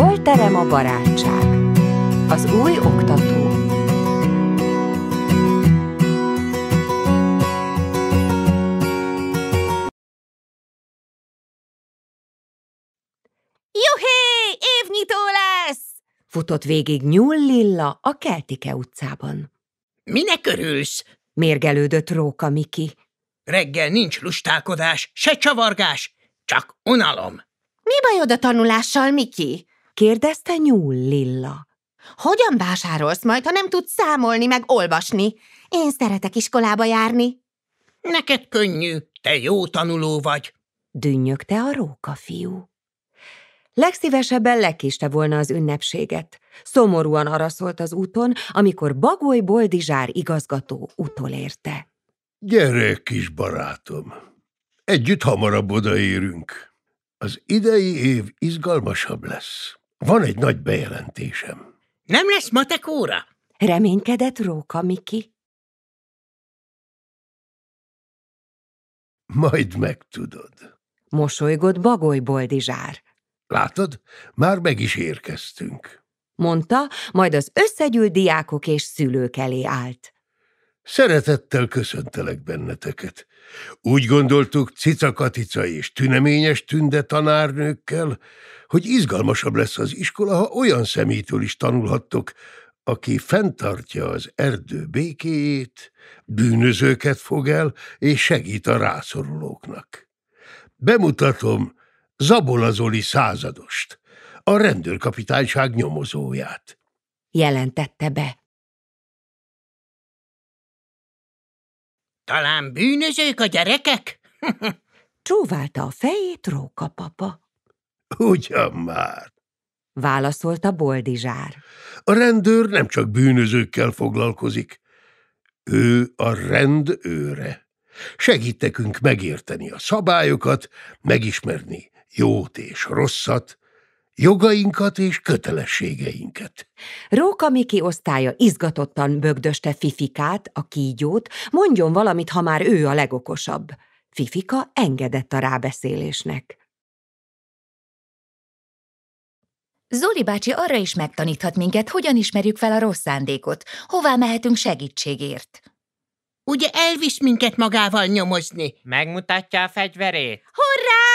Hol terem a barátság? Az új oktató. Juhé! Évnyitó lesz! Futott végig Nyúl Lilla a Keltike utcában. Minek örülsz? Mérgelődött Róka Miki. Reggel nincs lustálkodás, se csavargás, csak unalom. Mi bajod a tanulással, Miki? Kérdezte nyúl Lilla. Hogyan vásárolsz majd, ha nem tudsz számolni meg olvasni? Én szeretek iskolába járni. Neked könnyű, te jó tanuló vagy, dünnyögte a róka fiú. Legszívesebben lekiste volna az ünnepséget. Szomorúan araszolt az úton, amikor Bagoly Boldizsár igazgató utolérte. Gyere, kis barátom! Együtt hamarabb odaérünk. Az idei év izgalmasabb lesz. Van egy nagy bejelentésem. Nem lesz matek óra? Reménykedett Róka Miki. Majd megtudod. Mosolygott Bagoly Boldizsár. Látod, már meg is érkeztünk. Mondta, majd az összegyűlt diákok és szülők elé állt. Szeretettel köszöntelek benneteket. Úgy gondoltuk, Cica Katica és tüneményes tünde tanárnőkkel, hogy izgalmasabb lesz az iskola, ha olyan szemétől is tanulhattok, aki fenntartja az erdő békéjét, bűnözőket fog el és segít a rászorulóknak. Bemutatom Zabolazoli századost, a rendőrkapitányság nyomozóját. Jelentette be Talán bűnözők a gyerekek? Csóválta a fejét Róka papa. Ugyan már, válaszolta Boldizsár. A rendőr nem csak bűnözőkkel foglalkozik. Ő a rendőre. Segít nekünk megérteni a szabályokat, megismerni jót és rosszat, jogainkat és kötelességeinket. Róka Miki osztálya izgatottan bögdöste Fifikát, a kígyót, mondjon valamit, ha már ő a legokosabb. Fifika engedett a rábeszélésnek. Zoli bácsi arra is megtaníthat minket, hogyan ismerjük fel a rossz szándékot, hová mehetünk segítségért. Ugye elvis minket magával nyomozni? Megmutatja a fegyverét? Hurrá!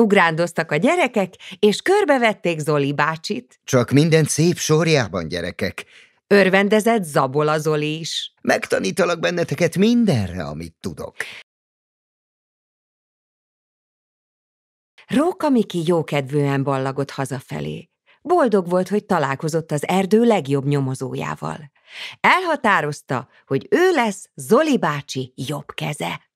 Ugrándoztak a gyerekek, és körbevették Zoli bácsit. Csak minden szép sorjában, gyerekek. Örvendezett zabol a Zoli is. Megtanítalak benneteket mindenre, amit tudok. Róka Miki jókedvűen ballagott hazafelé. Boldog volt, hogy találkozott az erdő legjobb nyomozójával. Elhatározta, hogy ő lesz Zoli bácsi jobb keze.